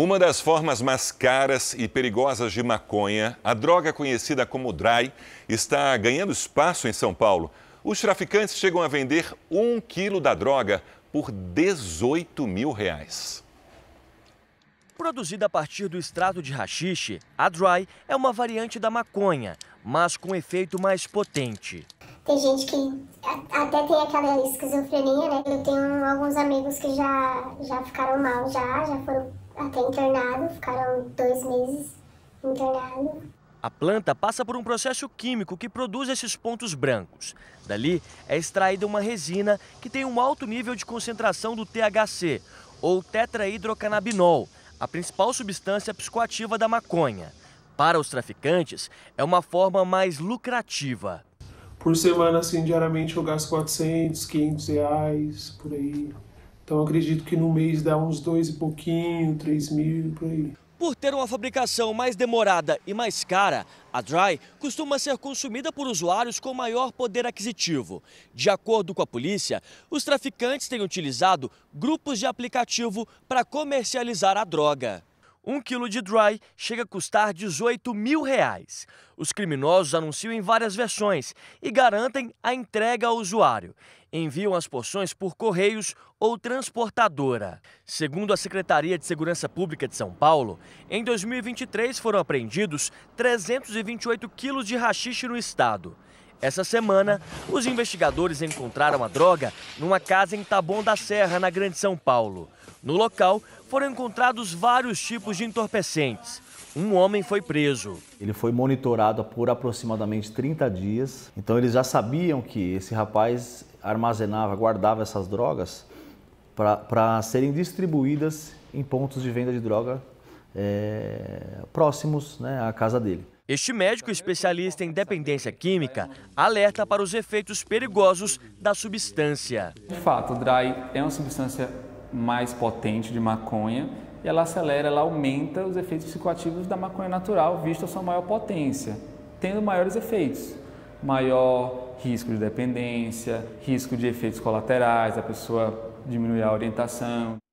Uma das formas mais caras e perigosas de maconha, a droga conhecida como dry, está ganhando espaço em São Paulo. Os traficantes chegam a vender um quilo da droga por 18 mil reais. Produzida a partir do extrato de rachixe, a dry é uma variante da maconha, mas com efeito mais potente. Tem gente que até tem aquela esquizofrenia, né? Eu tenho alguns amigos que já, já ficaram mal, já, já foram até internados, ficaram dois meses internados. A planta passa por um processo químico que produz esses pontos brancos. Dali é extraída uma resina que tem um alto nível de concentração do THC, ou tetrahidrocannabinol, a principal substância psicoativa da maconha. Para os traficantes, é uma forma mais lucrativa. Por semana, assim, diariamente eu gasto 400, 500 reais, por aí. Então acredito que no mês dá uns dois e pouquinho, 3 mil, por aí. Por ter uma fabricação mais demorada e mais cara, a Dry costuma ser consumida por usuários com maior poder aquisitivo. De acordo com a polícia, os traficantes têm utilizado grupos de aplicativo para comercializar a droga. Um quilo de dry chega a custar 18 mil reais. Os criminosos anunciam em várias versões e garantem a entrega ao usuário. Enviam as porções por correios ou transportadora. Segundo a Secretaria de Segurança Pública de São Paulo, em 2023 foram apreendidos 328 quilos de rachixe no estado. Essa semana, os investigadores encontraram a droga numa casa em Taboão da Serra, na Grande São Paulo. No local, foram encontrados vários tipos de entorpecentes. Um homem foi preso. Ele foi monitorado por aproximadamente 30 dias. Então eles já sabiam que esse rapaz armazenava, guardava essas drogas para serem distribuídas em pontos de venda de droga é, próximos né, à casa dele. Este médico especialista em dependência química alerta para os efeitos perigosos da substância. De fato, o DRY é uma substância mais potente de maconha e ela acelera, ela aumenta os efeitos psicoativos da maconha natural, visto a sua maior potência, tendo maiores efeitos, maior risco de dependência, risco de efeitos colaterais, a pessoa diminuir a orientação.